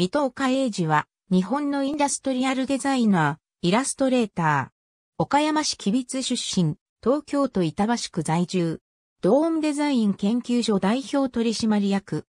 水戸岡英二は、日本のインダストリアルデザイナー、イラストレーター。岡山市吉備津出身、東京都板橋区在住。ドーンデザイン研究所代表取締役。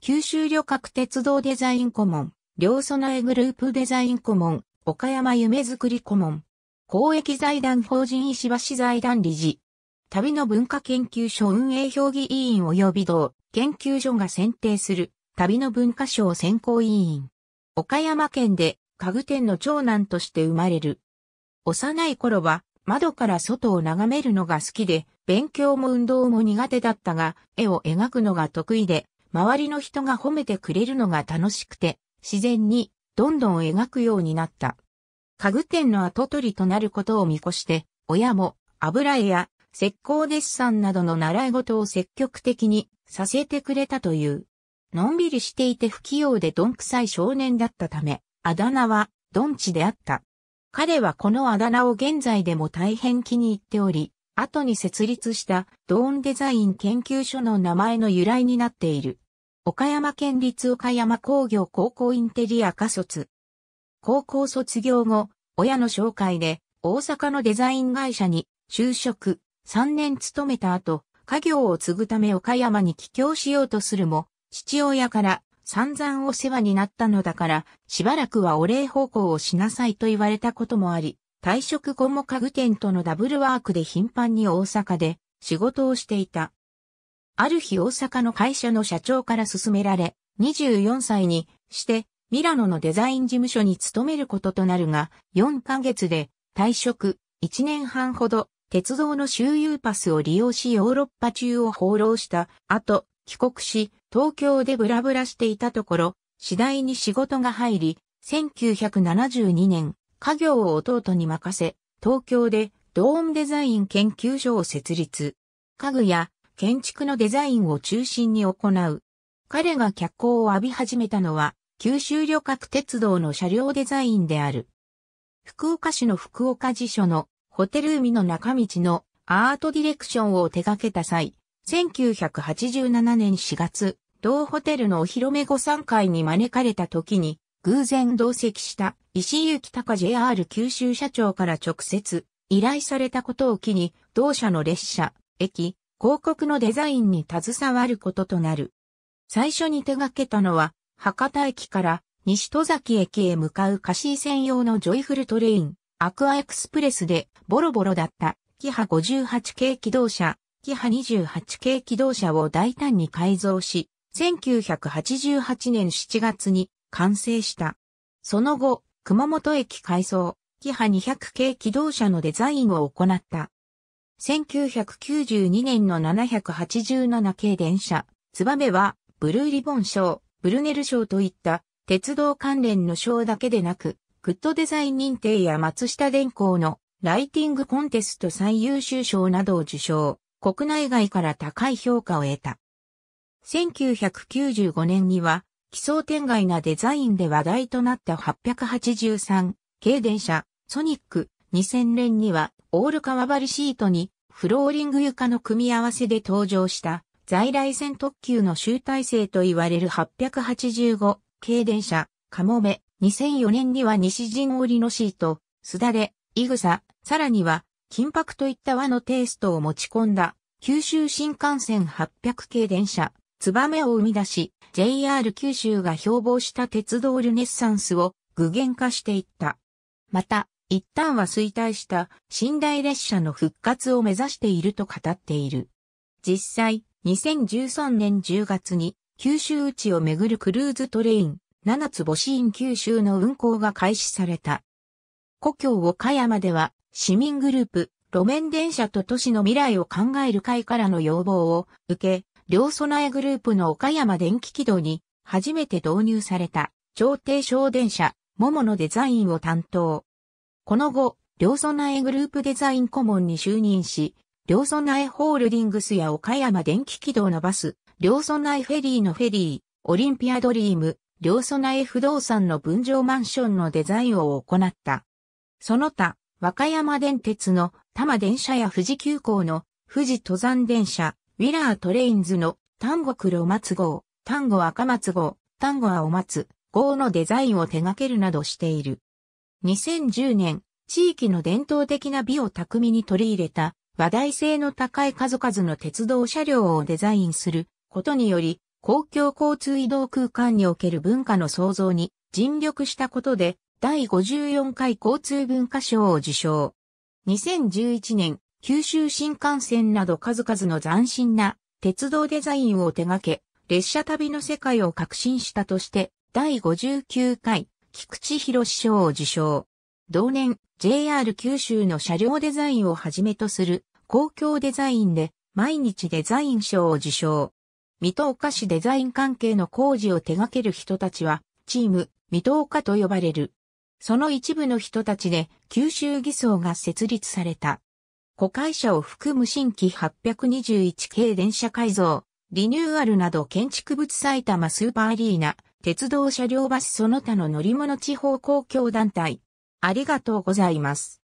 九州旅客鉄道デザイン顧問、両備えグループデザイン顧問、岡山夢づくり顧問。公益財団法人石橋財団理事。旅の文化研究所運営評議委員及び同研究所が選定する旅の文化賞選考委員。岡山県で家具店の長男として生まれる。幼い頃は窓から外を眺めるのが好きで、勉強も運動も苦手だったが、絵を描くのが得意で、周りの人が褒めてくれるのが楽しくて、自然にどんどん描くようになった。家具店の跡取りとなることを見越して、親も油絵や石膏デッサンなどの習い事を積極的にさせてくれたという。のんびりしていて不器用でどんくさい少年だったため、あだ名は、どんちであった。彼はこのあだ名を現在でも大変気に入っており、後に設立したドーンデザイン研究所の名前の由来になっている。岡山県立岡山工業高校インテリア科卒。高校卒業後、親の紹介で大阪のデザイン会社に就職、3年勤めた後、家業を継ぐため岡山に帰郷しようとするも、父親から散々お世話になったのだから、しばらくはお礼奉公をしなさいと言われたこともあり、退職後も家具店とのダブルワークで頻繁に大阪で仕事をしていた。ある日大阪の会社の社長から勧められ、24歳にして、ミラノのデザイン事務所に勤めることとなるが、4ヶ月で退職、1年半ほど、鉄道の周遊パスを利用しヨーロッパ中を放浪した後、帰国し、東京でブラブラしていたところ、次第に仕事が入り、1972年、家業を弟に任せ、東京でドームデザイン研究所を設立。家具や建築のデザインを中心に行う。彼が脚光を浴び始めたのは、九州旅客鉄道の車両デザインである。福岡市の福岡辞所のホテル海の中道のアートディレクションを手掛けた際、1987年4月、同ホテルのお披露目御参会に招かれた時に、偶然同席した石井幸隆 JR 九州社長から直接依頼されたことを機に、同社の列車、駅、広告のデザインに携わることとなる。最初に手掛けたのは、博多駅から西戸崎駅へ向かう貸井専用のジョイフルトレイン、アクアエクスプレスでボロボロだったキハ58系機動車キハ28系機動車を大胆に改造し、1988年7月に完成した。その後、熊本駅改装、キハ200系機動車のデザインを行った。1992年の787系電車、ツバメは、ブルーリボン賞、ブルネル賞といった、鉄道関連の賞だけでなく、グッドデザイン認定や松下電工のライティングコンテスト最優秀賞などを受賞。国内外から高い評価を得た。1995年には、奇想天外なデザインで話題となった883系電車、ソニック2000年には、オールワ張りシートに、フローリング床の組み合わせで登場した、在来線特急の集大成と言われる885系電車、カモメ、2004年には西陣織のシート、すだれ、イグサ、さらには金箔といった和のテイストを持ち込んだ、九州新幹線800系電車、ツバメを生み出し、JR 九州が標榜した鉄道ルネッサンスを具現化していった。また、一旦は衰退した寝台列車の復活を目指していると語っている。実際、2013年10月に九州内をめぐるクルーズトレイン、七つ星ン九州の運行が開始された。故郷岡山では市民グループ、路面電車と都市の未来を考える会からの要望を受け、両備えグループの岡山電気軌道に初めて導入された超低小電車、桃のデザインを担当。この後、両備えグループデザイン顧問に就任し、両備えホールディングスや岡山電気軌道のバス、両備えフェリーのフェリー、オリンピアドリーム、両備え不動産の分譲マンションのデザインを行った。その他、和歌山電鉄の多摩電車や富士急行の富士登山電車、ウィラートレインズの丹後黒松号、丹後赤松号、丹後青松号のデザインを手掛けるなどしている。2010年、地域の伝統的な美を巧みに取り入れた話題性の高い数々の鉄道車両をデザインすることにより公共交通移動空間における文化の創造に尽力したことで第54回交通文化賞を受賞。2011年、九州新幹線など数々の斬新な鉄道デザインを手掛け、列車旅の世界を革新したとして、第59回、菊池博賞を受賞。同年、JR 九州の車両デザインをはじめとする公共デザインで、毎日デザイン賞を受賞。水戸岡市デザイン関係の工事を手掛ける人たちは、チーム、水戸岡と呼ばれる。その一部の人たちで九州偽装が設立された。古会社を含む新規821系電車改造、リニューアルなど建築物埼玉スーパーアリーナ、鉄道車両バスその他の乗り物地方公共団体。ありがとうございます。